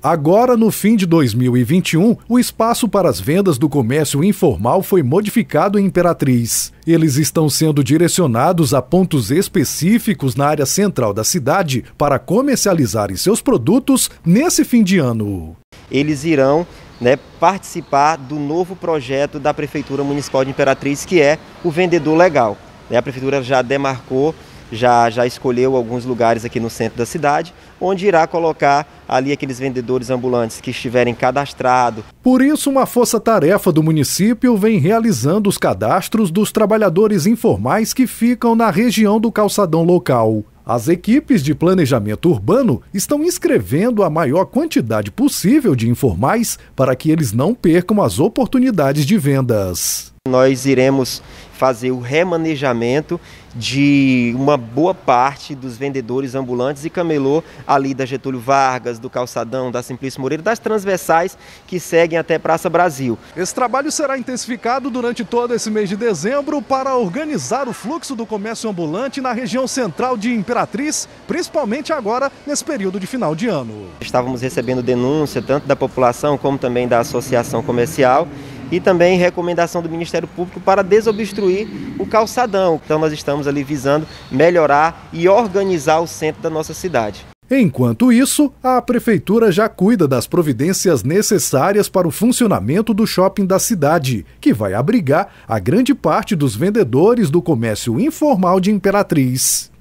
Agora, no fim de 2021, o espaço para as vendas do comércio informal foi modificado em Imperatriz. Eles estão sendo direcionados a pontos específicos na área central da cidade para comercializarem seus produtos nesse fim de ano. Eles irão né, participar do novo projeto da Prefeitura Municipal de Imperatriz, que é o Vendedor Legal. Né, a Prefeitura já demarcou já, já escolheu alguns lugares aqui no centro da cidade, onde irá colocar ali aqueles vendedores ambulantes que estiverem cadastrados. Por isso, uma força-tarefa do município vem realizando os cadastros dos trabalhadores informais que ficam na região do calçadão local. As equipes de planejamento urbano estão inscrevendo a maior quantidade possível de informais para que eles não percam as oportunidades de vendas. Nós iremos fazer o remanejamento de uma boa parte dos vendedores ambulantes e camelô ali da Getúlio Vargas, do Calçadão, da Simplício Moreira, das transversais que seguem até Praça Brasil. Esse trabalho será intensificado durante todo esse mês de dezembro para organizar o fluxo do comércio ambulante na região central de Imperatriz, principalmente agora nesse período de final de ano. Estávamos recebendo denúncia tanto da população como também da associação comercial e também recomendação do Ministério Público para desobstruir o calçadão. Então nós estamos ali visando melhorar e organizar o centro da nossa cidade. Enquanto isso, a prefeitura já cuida das providências necessárias para o funcionamento do shopping da cidade, que vai abrigar a grande parte dos vendedores do comércio informal de Imperatriz.